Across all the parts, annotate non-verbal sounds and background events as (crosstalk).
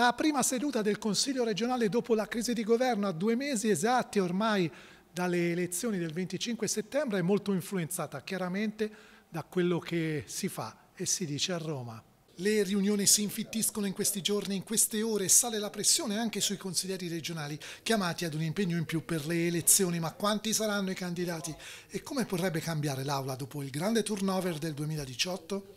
La prima seduta del Consiglio regionale dopo la crisi di governo a due mesi esatti ormai dalle elezioni del 25 settembre è molto influenzata chiaramente da quello che si fa e si dice a Roma. Le riunioni si infittiscono in questi giorni, in queste ore, sale la pressione anche sui consiglieri regionali, chiamati ad un impegno in più per le elezioni, ma quanti saranno i candidati e come potrebbe cambiare l'Aula dopo il grande turnover del 2018?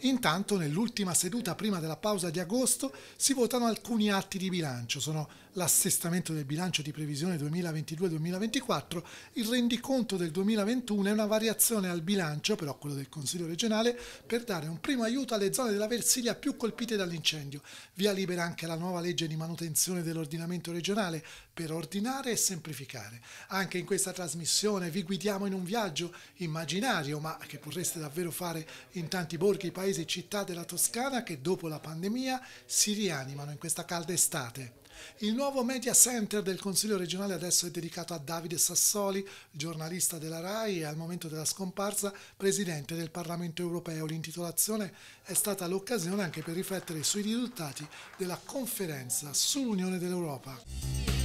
Intanto nell'ultima seduta prima della pausa di agosto si votano alcuni atti di bilancio, sono l'assestamento del bilancio di previsione 2022-2024, il rendiconto del 2021 è una variazione al bilancio, però quello del Consiglio regionale, per dare un primo aiuto alle zone della Versilia più colpite dall'incendio. Via libera anche la nuova legge di manutenzione dell'ordinamento regionale per ordinare e semplificare. Anche in questa trasmissione vi guidiamo in un viaggio immaginario, ma che vorreste davvero fare in tanti borghi, paesi e città della Toscana che dopo la pandemia si rianimano in questa calda estate. Il nuovo media center del Consiglio regionale adesso è dedicato a Davide Sassoli, giornalista della RAI e al momento della scomparsa presidente del Parlamento europeo. L'intitolazione è stata l'occasione anche per riflettere sui risultati della conferenza sull'Unione dell'Europa.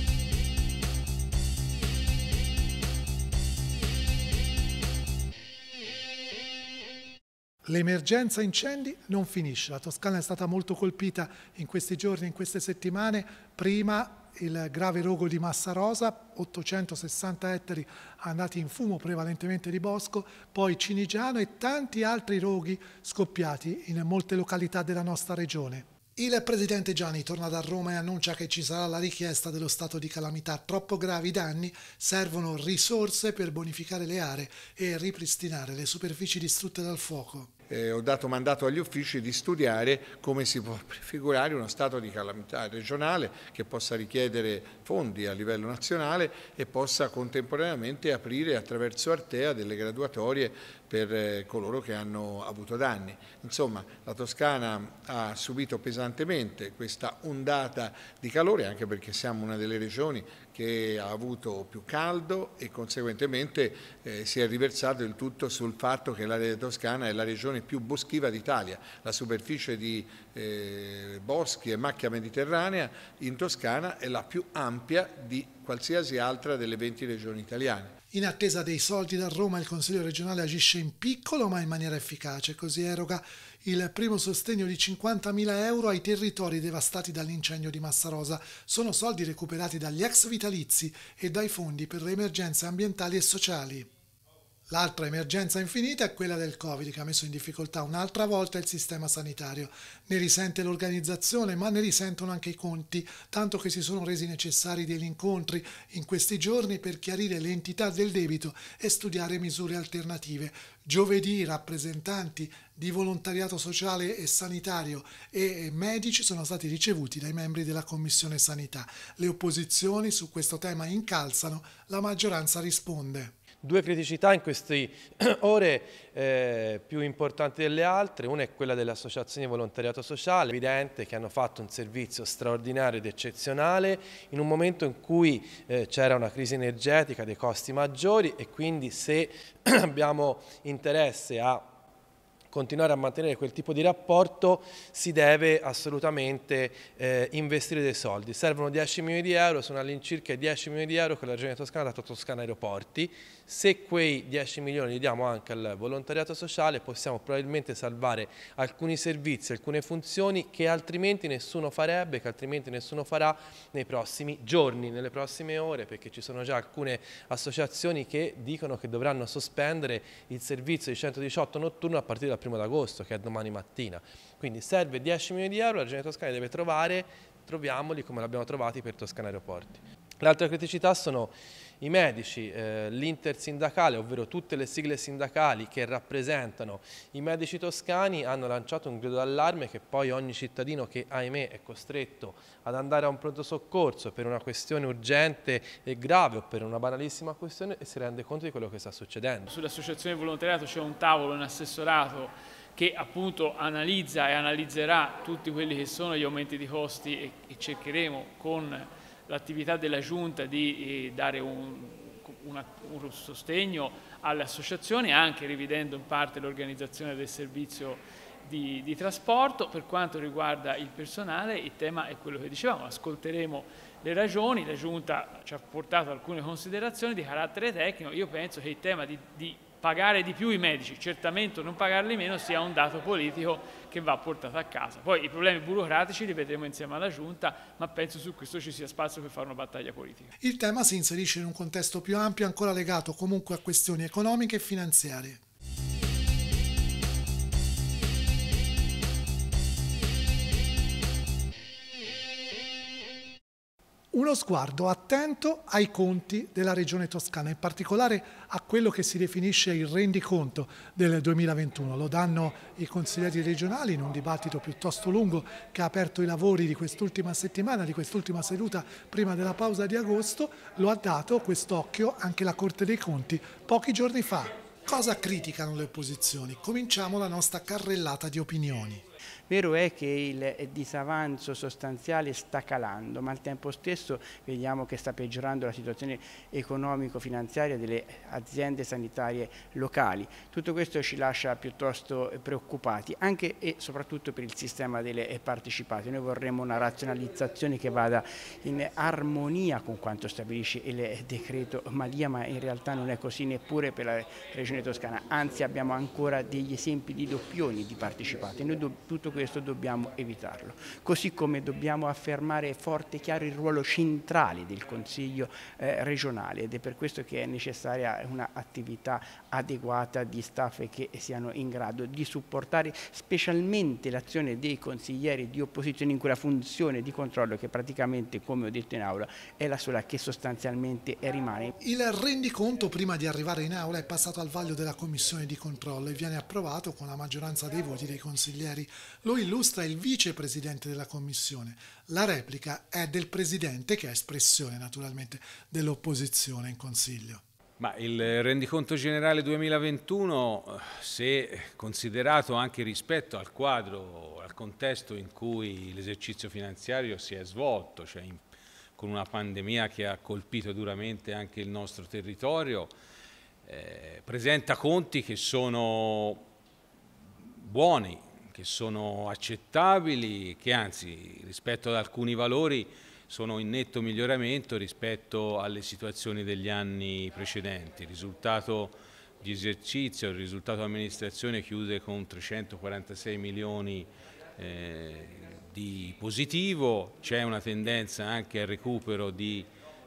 L'emergenza incendi non finisce, la Toscana è stata molto colpita in questi giorni, in queste settimane, prima il grave rogo di Massa Rosa, 860 ettari andati in fumo prevalentemente di bosco, poi Cinigiano e tanti altri roghi scoppiati in molte località della nostra regione. Il presidente Gianni torna da Roma e annuncia che ci sarà la richiesta dello stato di calamità. Troppo gravi danni, servono risorse per bonificare le aree e ripristinare le superfici distrutte dal fuoco eh, ho dato mandato agli uffici di studiare come si può (laughs) prefigurare uno stato di calamità regionale che possa richiedere fondi a livello nazionale e possa contemporaneamente aprire attraverso Artea delle graduatorie per eh, coloro che hanno avuto danni. Insomma, la Toscana ha subito pesantemente questa ondata di calore anche perché siamo una delle regioni che ha avuto più caldo e conseguentemente eh, si è riversato il tutto sul fatto che l'area toscana è la regione più boschiva d'Italia. La superficie di eh, boschi e macchia mediterranea in Toscana è la più ampia di qualsiasi altra delle 20 regioni italiane. In attesa dei soldi da Roma il Consiglio regionale agisce in piccolo ma in maniera efficace, così eroga il primo sostegno di 50.000 euro ai territori devastati dall'incendio di Massarosa. Sono soldi recuperati dagli ex vitalizi e dai fondi per le emergenze ambientali e sociali. L'altra emergenza infinita è quella del Covid che ha messo in difficoltà un'altra volta il sistema sanitario. Ne risente l'organizzazione ma ne risentono anche i conti, tanto che si sono resi necessari degli incontri in questi giorni per chiarire l'entità del debito e studiare misure alternative. Giovedì rappresentanti di volontariato sociale e sanitario e medici sono stati ricevuti dai membri della Commissione Sanità. Le opposizioni su questo tema incalzano, la maggioranza risponde. Due criticità in queste (clears throat) ore eh, più importanti delle altre, una è quella delle associazioni di volontariato sociale, evidente che hanno fatto un servizio straordinario ed eccezionale in un momento in cui eh, c'era una crisi energetica, dei costi maggiori e quindi se (clears throat) abbiamo interesse a continuare a mantenere quel tipo di rapporto si deve assolutamente eh, investire dei soldi. Servono 10 milioni di euro, sono all'incirca 10 milioni di euro che la Regione Toscana ha dato a Toscana Aeroporti. Se quei 10 milioni li diamo anche al volontariato sociale possiamo probabilmente salvare alcuni servizi, alcune funzioni che altrimenti nessuno farebbe, che altrimenti nessuno farà nei prossimi giorni, nelle prossime ore, perché ci sono già alcune associazioni che dicono che dovranno sospendere il servizio di 118 notturno a partire dal al 1 agosto, che è domani mattina. Quindi serve 10 milioni di euro, la Regione Toscana deve trovare, troviamoli come l'abbiamo trovati per Toscana Aeroporti. Le altre criticità sono i medici, eh, l'intersindacale, ovvero tutte le sigle sindacali che rappresentano i medici toscani hanno lanciato un grido d'allarme che poi ogni cittadino che ahimè è costretto ad andare a un pronto soccorso per una questione urgente e grave o per una banalissima questione si rende conto di quello che sta succedendo. Sull'associazione volontariato c'è un tavolo, un assessorato che appunto analizza e analizzerà tutti quelli che sono gli aumenti di costi e, cercheremo con l'attività della Giunta di eh, dare un, un sostegno alle associazioni, anche rivedendo in parte l'organizzazione del servizio di, di, trasporto. Per quanto riguarda il personale, il tema è quello che dicevamo, ascolteremo le ragioni, la Giunta ci ha portato alcune considerazioni di carattere tecnico, io penso che il tema di, di pagare di più i medici, certamente non pagarli meno sia un dato politico che va portato a casa. Poi i problemi burocratici li vedremo insieme alla Giunta, ma penso su questo ci sia spazio per fare una battaglia politica. Il tema si inserisce in un contesto più ampio ancora legato comunque a questioni economiche e finanziarie. uno sguardo attento ai conti della Regione Toscana, in particolare a quello che si definisce il rendiconto del 2021. Lo danno i consiglieri regionali in un dibattito piuttosto lungo che ha aperto i lavori di quest'ultima settimana, di quest'ultima seduta prima della pausa di agosto, lo ha dato quest'occhio anche la Corte dei Conti pochi giorni fa. Cosa criticano le opposizioni? Cominciamo la nostra carrellata di opinioni. Vero è che il disavanzo sostanziale sta calando, ma al tempo stesso vediamo che sta peggiorando la situazione economico-finanziaria delle aziende sanitarie locali. Tutto questo ci lascia piuttosto preoccupati, anche e soprattutto per il sistema delle partecipate. Noi vorremmo una razionalizzazione che vada in armonia con quanto stabilisce il decreto Malia, ma in realtà non è così neppure per la regione toscana, anzi abbiamo ancora degli esempi di doppioni di partecipate. Noi tutto questo questo dobbiamo evitarlo. Così come dobbiamo affermare forte e chiaro il ruolo centrale del Consiglio eh, regionale ed è per questo che è necessaria un'attività adeguata di staff che siano in grado di supportare specialmente l'azione dei consiglieri di opposizione in quella funzione di controllo che praticamente, come ho detto in aula, è la sola che sostanzialmente rimane. Il rendiconto prima di arrivare in aula è passato al vaglio della commissione di controllo e viene approvato con la maggioranza dei voti dei consiglieri lo illustra il vicepresidente della Commissione. La replica è del presidente che è espressione naturalmente dell'opposizione in Consiglio. Ma il rendiconto generale 2021, se considerato anche rispetto al quadro, al contesto in cui l'esercizio finanziario si è svolto, cioè in, con una pandemia che ha colpito duramente anche il nostro territorio, eh, presenta conti che sono buoni, che sono accettabili, che anzi rispetto ad alcuni valori sono in netto miglioramento rispetto alle situazioni degli anni precedenti. Il risultato di esercizio, il risultato amministrazione chiude con 346 milioni eh, di positivo, c'è una tendenza anche al recupero di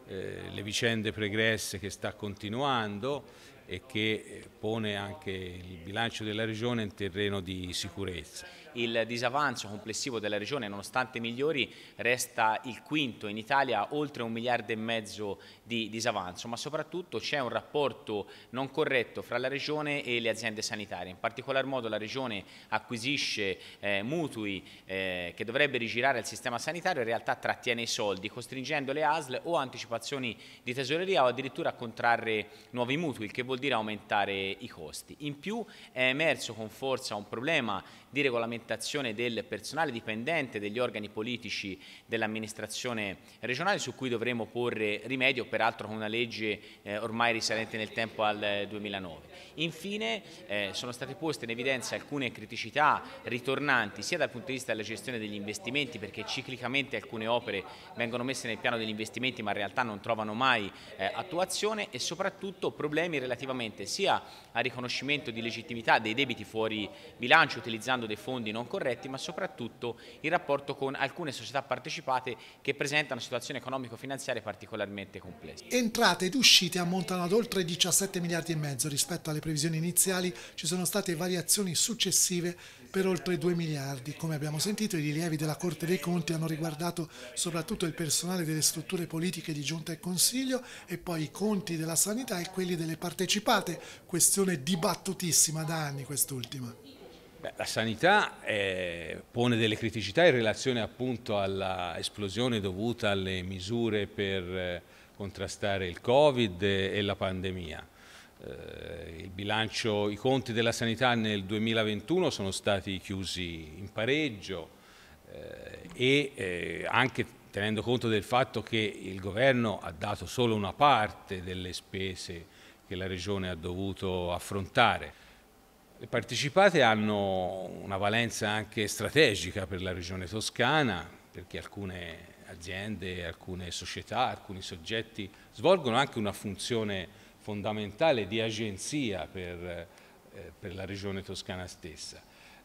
eh, le vicende pregresse che sta continuando e che eh, pone anche il bilancio della Regione in terreno di sicurezza il disavanzo complessivo della Regione, nonostante migliori, resta il quinto in Italia, oltre un miliardo e mezzo di disavanzo, ma soprattutto c'è un rapporto non corretto fra la Regione e le aziende sanitarie. In particolar modo la Regione acquisisce eh, mutui eh, che dovrebbe rigirare al sistema sanitario, in realtà trattiene i soldi, costringendo le ASL o anticipazioni di tesoreria o addirittura a contrarre nuovi mutui, il che vuol dire aumentare i costi. In più è emerso con forza un problema di regolamentazione frammentazione del personale dipendente degli organi politici dell'amministrazione regionale su cui dovremo porre rimedio, peraltro con una legge eh, ormai risalente nel tempo al 2009. Infine eh, sono state poste in evidenza alcune criticità ritornanti sia dal punto di vista della gestione degli investimenti perché ciclicamente alcune opere vengono messe nel piano degli investimenti ma in realtà non trovano mai eh, attuazione e soprattutto problemi relativamente sia al riconoscimento di legittimità dei debiti fuori bilancio utilizzando dei fondi non corretti, ma soprattutto il rapporto con alcune società partecipate che presentano situazioni economico-finanziarie particolarmente complesse. Entrate ed uscite ammontano ad oltre 17 miliardi e mezzo rispetto alle previsioni iniziali, ci sono state variazioni successive per oltre 2 miliardi. Come abbiamo sentito, i rilievi della Corte dei Conti hanno riguardato soprattutto il personale delle strutture politiche di Giunta e Consiglio e poi i conti della sanità e quelli delle partecipate, questione dibattutissima da anni quest'ultima. Beh, la sanità eh, pone delle criticità in relazione appunto all'esplosione dovuta alle misure per eh, contrastare il Covid e, la pandemia. Eh, bilancio, I conti della sanità nel 2021 sono stati chiusi in pareggio eh, e eh, anche tenendo conto del fatto che il governo ha dato solo una parte delle spese che la Regione ha dovuto affrontare. Le partecipate hanno una valenza anche strategica per la regione toscana, perché alcune aziende, alcune società, alcuni soggetti svolgono anche una funzione fondamentale di agenzia per, eh, per la regione toscana stessa.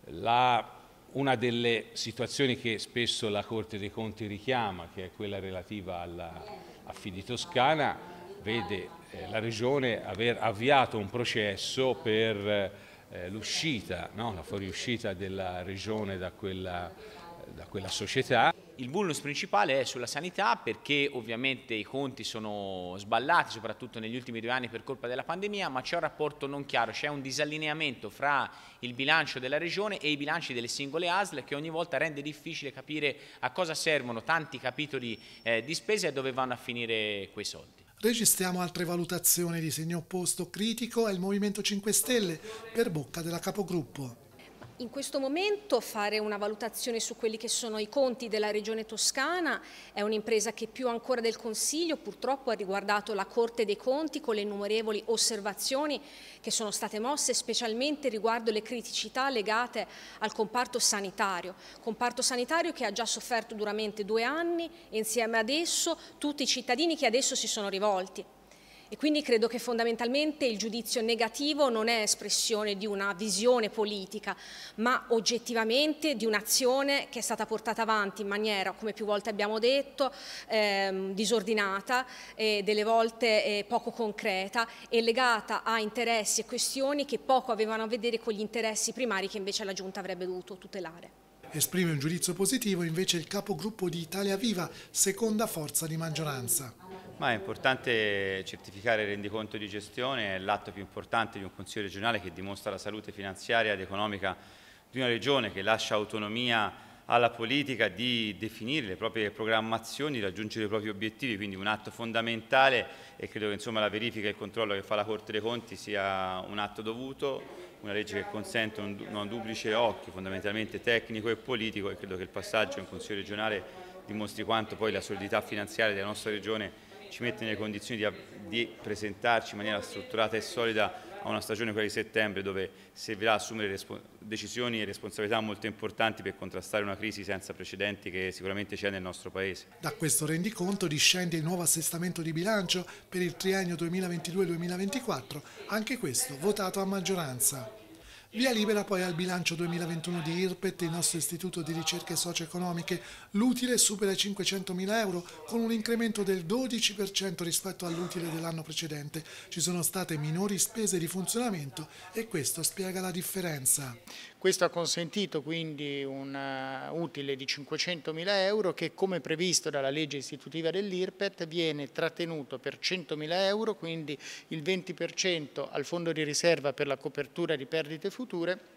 La, una delle situazioni che spesso la Corte dei Conti richiama, che è quella relativa alla Affidi Toscana, vede eh, la Regione aver avviato un processo per eh, eh, l'uscita, no? la fuoriuscita della regione da quella, da quella società. Il bonus principale è sulla sanità perché ovviamente i conti sono sballati, soprattutto negli ultimi due anni per colpa della pandemia, ma c'è un rapporto non chiaro, c'è un disallineamento fra il bilancio della regione e i bilanci delle singole ASL che ogni volta rende difficile capire a cosa servono tanti capitoli eh, di spesa e dove vanno a finire quei soldi. Registriamo altre valutazioni di segno opposto critico al Movimento 5 Stelle per bocca della capogruppo in questo momento fare una valutazione su quelli che sono i conti della Regione Toscana è un'impresa che più ancora del Consiglio purtroppo ha riguardato la Corte dei Conti con le innumerevoli osservazioni che sono state mosse specialmente riguardo le criticità legate al comparto sanitario, comparto sanitario che ha già sofferto duramente due anni e insieme ad esso tutti i cittadini che adesso si sono rivolti e quindi credo che fondamentalmente il giudizio negativo non è espressione di una visione politica, ma oggettivamente di un'azione che è stata portata avanti in maniera, come più volte abbiamo detto, ehm, disordinata, eh, delle volte eh, poco concreta e legata a interessi e questioni che poco avevano a vedere con gli interessi primari che invece la Giunta avrebbe dovuto tutelare. Esprime un giudizio positivo invece il capogruppo di Italia Viva, seconda forza di maggioranza. Ma è importante certificare il rendiconto di gestione, è l'atto più importante di un Consiglio regionale che dimostra la salute finanziaria ed economica di una regione che lascia autonomia alla politica di definire le proprie programmazioni, raggiungere i propri obiettivi, quindi un atto fondamentale e credo che insomma, la verifica e il controllo che fa la Corte dei Conti sia un atto dovuto, una legge che consente un, un duplice occhio fondamentalmente tecnico e politico e credo che il passaggio in Consiglio regionale dimostri quanto poi la solidità finanziaria della nostra regione ci mette nelle condizioni di, di presentarci in maniera strutturata e solida a una stagione quella di settembre dove servirà assumere decisioni e responsabilità molto importanti per contrastare una crisi senza precedenti che sicuramente c'è nel nostro Paese. Da questo rendiconto discende il nuovo assestamento di bilancio per il triennio 2022-2024, anche questo votato a maggioranza. Via libera poi al bilancio 2021 di IRPET, il nostro istituto di ricerche socio-economiche. L'utile supera i 500.000 euro con un incremento del 12% rispetto all'utile dell'anno precedente. Ci sono state minori spese di funzionamento e questo spiega la differenza. Questo ha consentito quindi un eh, utile di 500 mila euro che come previsto dalla legge istitutiva dell'IRPET viene trattenuto per 100 mila euro, quindi il 20% al fondo di riserva per la copertura di perdite future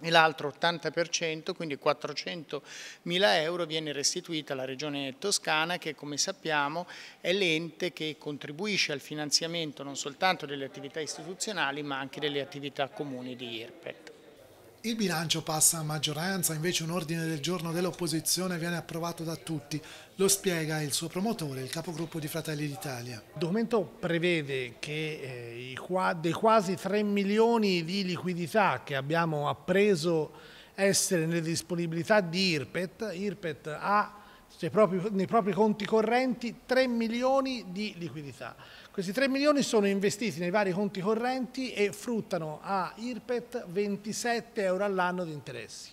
e l'altro 80%, quindi 400 mila euro, viene restituita alla Regione Toscana che come sappiamo è l'ente che contribuisce al finanziamento non soltanto delle attività istituzionali ma anche delle attività comuni di IRPET. Il bilancio passa a maggioranza, invece un ordine del giorno dell'opposizione viene approvato da tutti. Lo spiega il suo promotore, il capogruppo di Fratelli d'Italia. Il documento prevede che eh, dei quasi 3 milioni di liquidità che abbiamo appreso essere nelle disponibilità di IRPET, IRPET ha propri, nei propri conti correnti 3 milioni di liquidità. Questi 3 milioni sono investiti nei vari conti correnti e fruttano a IRPET 27 euro all'anno di interessi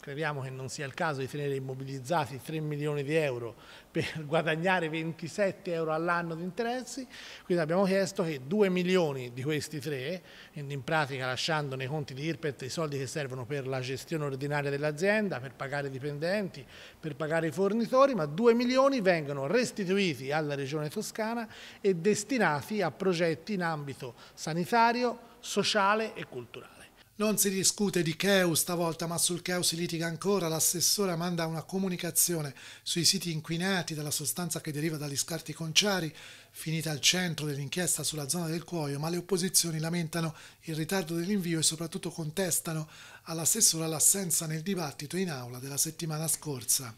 crediamo che non sia il caso di tenere immobilizzati 3 milioni di euro per (laughs) guadagnare 27 euro all'anno di interessi, quindi abbiamo chiesto che 2 milioni di questi 3, quindi in pratica lasciando nei conti di IRPET i soldi che servono per la gestione ordinaria dell'azienda, per pagare i dipendenti, per pagare i fornitori, ma 2 milioni vengono restituiti alla Regione Toscana e destinati a progetti in ambito sanitario, sociale e culturale. Non si discute di Cheu stavolta, ma sul Cheu si litiga ancora. L'assessore manda una comunicazione sui siti inquinati dalla sostanza che deriva dagli scarti conciari, finita al centro dell'inchiesta sulla zona del cuoio, ma le opposizioni lamentano il ritardo dell'invio e soprattutto contestano all'assessore l'assenza nel dibattito in aula della settimana scorsa.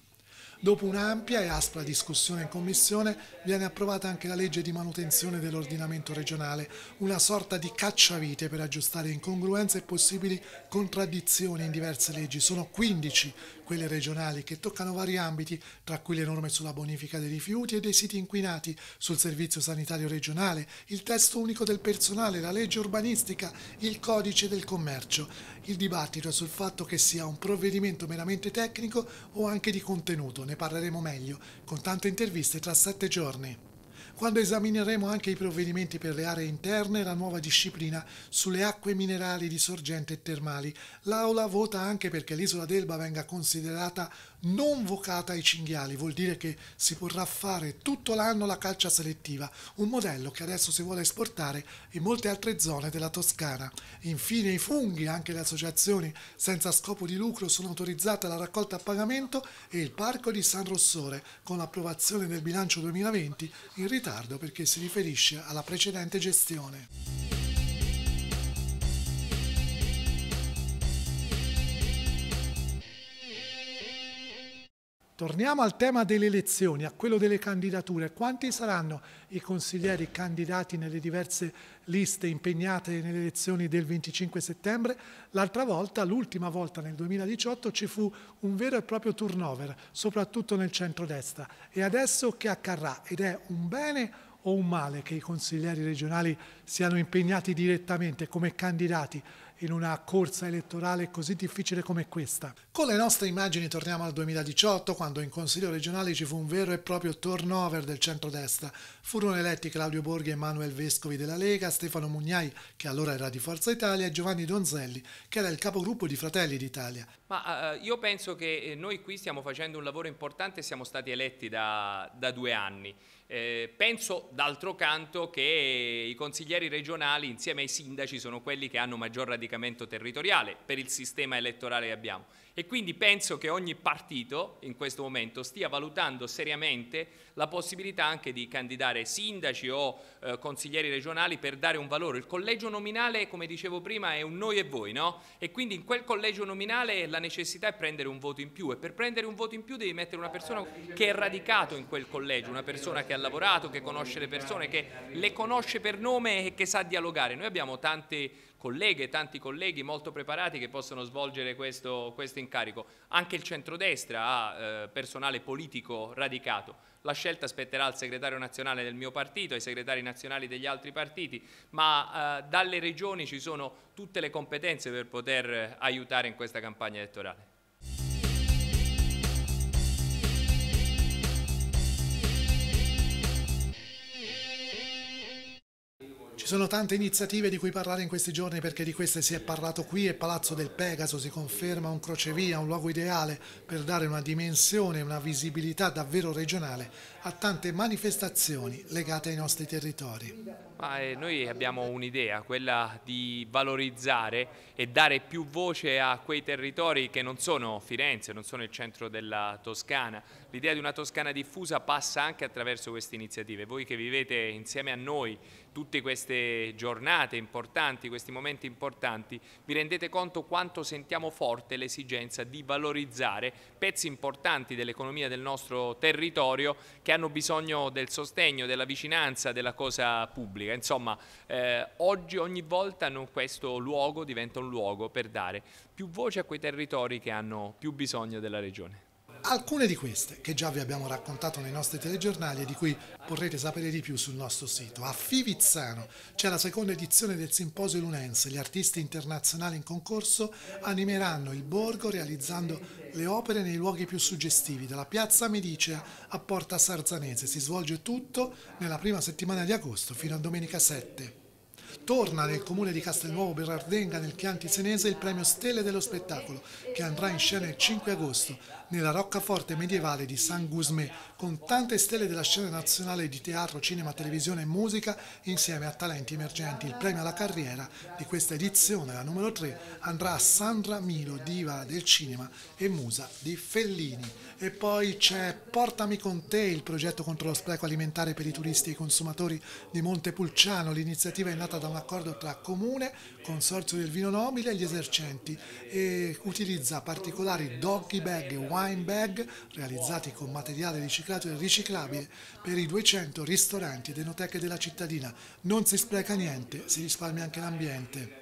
Dopo un'ampia e aspra discussione in Commissione viene approvata anche la legge di manutenzione dell'ordinamento regionale, una sorta di cacciavite per aggiustare incongruenze e possibili contraddizioni in diverse leggi. Sono 15 quelle regionali che toccano vari ambiti, tra cui le norme sulla bonifica dei rifiuti e dei siti inquinati, sul servizio sanitario regionale, il testo unico del personale, la legge urbanistica, il codice del commercio. Il dibattito è sul fatto che sia un provvedimento meramente tecnico o anche di contenuto, ne parleremo meglio, con tante interviste tra sette giorni quando esamineremo anche i provvedimenti per le aree interne e la nuova disciplina sulle acque minerali di sorgente e termali. L'Aula vota anche perché l'isola d'Elba venga considerata non vocata ai cinghiali, vuol dire che si potrà fare tutto l'anno la caccia selettiva, un modello che adesso si vuole esportare in molte altre zone della Toscana. Infine i funghi, anche le associazioni senza scopo di lucro sono autorizzate alla raccolta a pagamento e il Parco di San Rossore, con l'approvazione del bilancio 2020, in ritardo ritardo perché si riferisce alla precedente gestione. Torniamo al tema delle elezioni, a quello delle candidature. Quanti saranno i consiglieri candidati nelle diverse liste impegnate nelle elezioni del 25 settembre? L'altra volta, l'ultima volta nel 2018, ci fu un vero e proprio turnover, soprattutto nel centrodestra. E adesso che accadrà? Ed è un bene o un male che i consiglieri regionali siano impegnati direttamente come candidati in una corsa elettorale così difficile come questa. Con le nostre immagini torniamo al 2018, quando in Consiglio regionale ci fu un vero e proprio turnover del centrodestra. Furono eletti Claudio Borghi e Manuel Vescovi della Lega, Stefano Mugnai, che allora era di Forza Italia, e Giovanni Donzelli, che era il capogruppo di Fratelli d'Italia. Ma eh, io penso che eh, noi qui stiamo facendo un lavoro importante, siamo stati eletti da, da due anni. Eh, penso d'altro canto che i consiglieri regionali insieme ai sindaci sono quelli che hanno maggior radicamento territoriale per il sistema elettorale che abbiamo. E quindi penso che ogni partito in questo momento stia valutando seriamente la possibilità anche di candidare sindaci o eh, consiglieri regionali per dare un valore. Il collegio nominale, come dicevo prima, è un noi e voi, no? E quindi in quel collegio nominale la necessità è prendere un voto in più e per prendere un voto in più devi mettere una persona che è radicato in quel collegio, una persona che ha lavorato, che conosce le persone, che le conosce per nome e che sa dialogare. Noi abbiamo tante colleghe, tanti colleghi molto preparati che possono svolgere questo, questo incarico. Anche il centrodestra ha eh, personale politico radicato. La scelta spetterà al segretario nazionale del mio partito, ai segretari nazionali degli altri partiti, ma eh, dalle regioni ci sono tutte le competenze per poter eh, aiutare in questa campagna elettorale. sono tante iniziative di cui parlare in questi giorni perché di queste si è parlato qui e Palazzo del Pegaso si conferma un crocevia, un luogo ideale per dare una dimensione, una visibilità davvero regionale a tante manifestazioni legate ai nostri territori. Ma eh, noi abbiamo un'idea, quella di valorizzare e dare più voce a quei territori che non sono Firenze, non sono il centro della Toscana. L'idea di una Toscana diffusa passa anche attraverso queste iniziative. Voi che vivete insieme a noi tutte queste giornate importanti, questi momenti importanti, vi rendete conto quanto sentiamo forte l'esigenza di valorizzare pezzi importanti dell'economia del nostro territorio che hanno bisogno del sostegno, della vicinanza, della cosa pubblica politica. Insomma, eh, oggi ogni volta questo luogo diventa un luogo per dare più voce a quei territori che hanno più bisogno della regione. Alcune di queste, che già vi abbiamo raccontato nei nostri telegiornali e di cui potrete sapere di più sul nostro sito. A Fivizzano c'è la seconda edizione del simposio lunense. Gli artisti internazionali in concorso animeranno il borgo realizzando le opere nei luoghi più suggestivi, dalla piazza Medicea a Porta Sarzanese. Si svolge tutto nella prima settimana di agosto fino a domenica 7. Torna nel comune di Castelnuovo Berardenga nel Chianti Senese il premio Stelle dello Spettacolo che andrà in scena il 5 agosto nella roccaforte medievale di San Gusmé, con tante stelle della scena nazionale di teatro, cinema, televisione e musica, insieme a talenti emergenti. Il premio alla carriera di questa edizione, la numero 3, andrà a Sandra Milo, diva del cinema e musa di Fellini. E poi c'è Portami con te, il progetto contro lo spreco alimentare per i turisti e i consumatori di Montepulciano. L'iniziativa è nata da un accordo tra Comune, Consorzio del Vino Nobile e gli esercenti e utilizza particolari doggy bag e wine bag realizzati con materiale riciclato e riciclabile per i 200 ristoranti ed enoteche della cittadina. Non si spreca niente, si risparmia anche l'ambiente.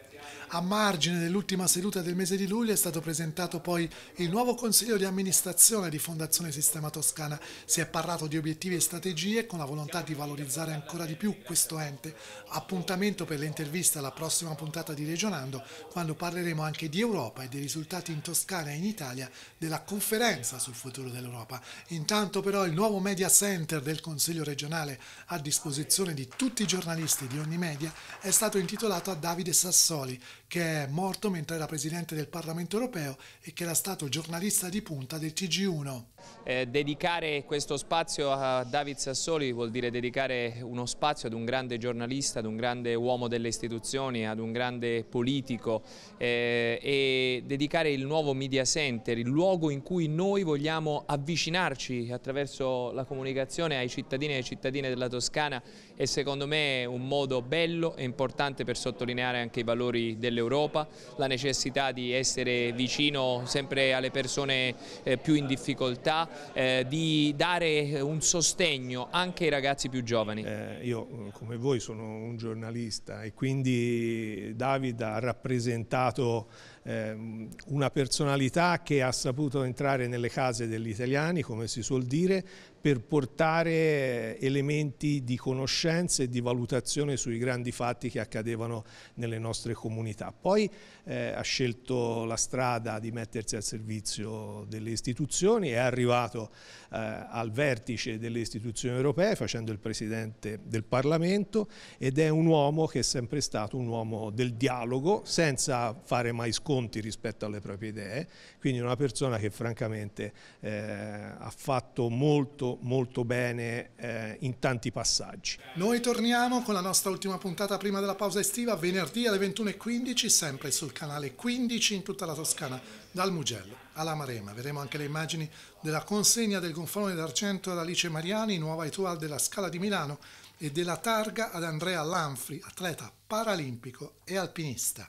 A margine dell'ultima seduta del mese di luglio è stato presentato poi il nuovo consiglio di amministrazione di Fondazione Sistema Toscana. Si è parlato di obiettivi e strategie con la volontà di valorizzare ancora di più questo ente. Appuntamento per le interviste alla prossima puntata di Regionando quando parleremo anche di Europa e dei risultati in Toscana e in Italia della conferenza sul futuro dell'Europa. Intanto però il nuovo media center del Consiglio regionale a disposizione di tutti i giornalisti di ogni media è stato intitolato a Davide Sassoli che è morto mentre era presidente del Parlamento europeo e che era stato giornalista di punta del TG1. Eh, dedicare questo spazio a David Sassoli vuol dire dedicare uno spazio ad un grande giornalista, ad un grande uomo delle istituzioni, ad un grande politico eh, e dedicare il nuovo Media Center, il luogo in cui noi vogliamo avvicinarci attraverso la comunicazione ai cittadini e alle cittadine della Toscana e secondo me è un modo bello e importante per sottolineare anche i valori dell'Europa, la necessità di essere vicino sempre alle persone eh, più in difficoltà, eh, di dare un sostegno anche ai ragazzi più giovani. Eh, io eh, come voi sono un giornalista e quindi David ha rappresentato ehm, una personalità che ha saputo entrare nelle case degli italiani, come si suol dire, per portare elementi di conoscenza e di valutazione sui grandi fatti che accadevano nelle nostre comunità. Poi eh, ha scelto la strada di mettersi al servizio delle istituzioni, è arrivato eh, al vertice delle istituzioni europee facendo il Presidente del Parlamento ed è un uomo che è sempre stato un uomo del dialogo senza fare mai sconti rispetto alle proprie idee, quindi una persona che francamente eh, ha fatto molto fatto molto bene eh, in tanti passaggi. Noi torniamo con la nostra ultima puntata prima della pausa estiva, venerdì alle 21.15, sempre sul canale 15 in tutta la Toscana, dal Mugello alla Marema. Vedremo anche le immagini della consegna del gonfalone d'argento ad Alice Mariani, nuova etual della Scala di Milano e della targa ad Andrea Lanfri, atleta paralimpico e alpinista.